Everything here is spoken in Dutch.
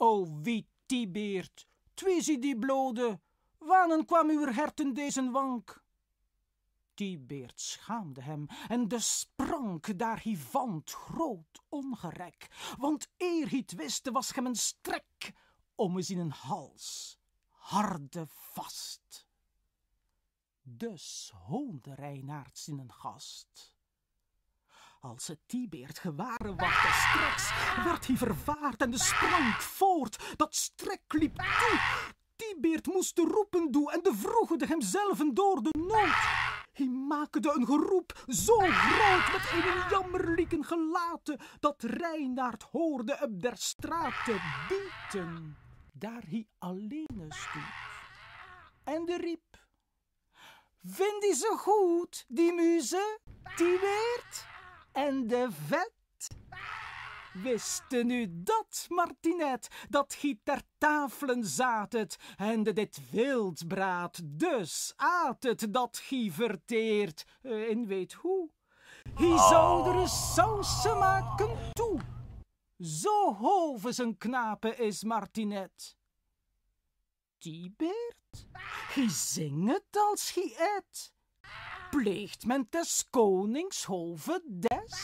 O wie Tibeert, twisie die blode, wanen kwam uw herten deze wank? Tibeert schaamde hem en de sprank daar hij vant groot ongerek, want eer hij wist was hem een strek om eens in een hals, harde vast. Dus hoonde Reinaerts in een gast als het Tibeert gewaren wachtte straks, werd hij vervaard en de sprang voort, dat strek liep toe. Tibeert moest de roepen doen en de vroegde hemzelf door de nood. Hij maakte een geroep zo groot met een jammerlijken gelaten, dat Reinaard hoorde op der straten bieten, daar hij alleen stond. En de riep, vind die ze goed, die muze, die en de vet. Wisten nu dat, Martinet, dat giet ter tafelen zat het, en de dit wild dus aat het dat gie verteert, eh, en weet hoe. Hij zou er sausen maken toe. Zo hoven zijn knapen is Martinet. Die beert, hij zingt als hij et pleegt men des koningshoven des?